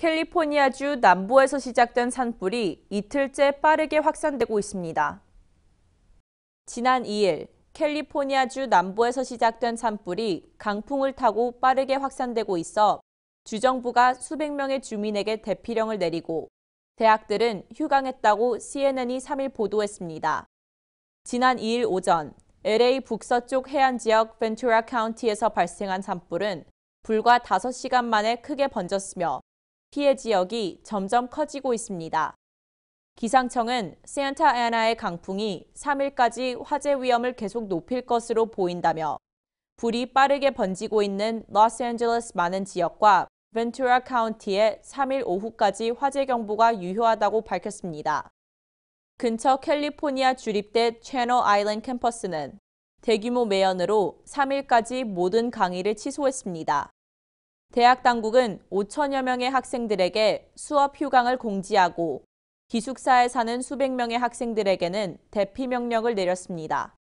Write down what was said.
캘리포니아주 남부에서 시작된 산불이 이틀째 빠르게 확산되고 있습니다. 지난 2일 캘리포니아주 남부에서 시작된 산불이 강풍을 타고 빠르게 확산되고 있어 주정부가 수백 명의 주민에게 대피령을 내리고 대학들은 휴강했다고 CNN이 3일 보도했습니다. 지난 2일 오전 LA 북서쪽 해안 지역 벤투라 카운티에서 발생한 산불은 불과 5시간 만에 크게 번졌으며 피해 지역이 점점 커지고 있습니다. 기상청은 세안타애나의 강풍이 3일까지 화재 위험을 계속 높일 것으로 보인다며 불이 빠르게 번지고 있는 로스앤젤레스 많은 지역과 벤투라 카운티에 3일 오후까지 화재 경보가 유효하다고 밝혔습니다. 근처 캘리포니아 주립대 채널 아일랜 캠퍼스는 대규모 매연으로 3일까지 모든 강의를 취소했습니다. 대학 당국은 5천여 명의 학생들에게 수업 휴강을 공지하고 기숙사에 사는 수백 명의 학생들에게는 대피 명령을 내렸습니다.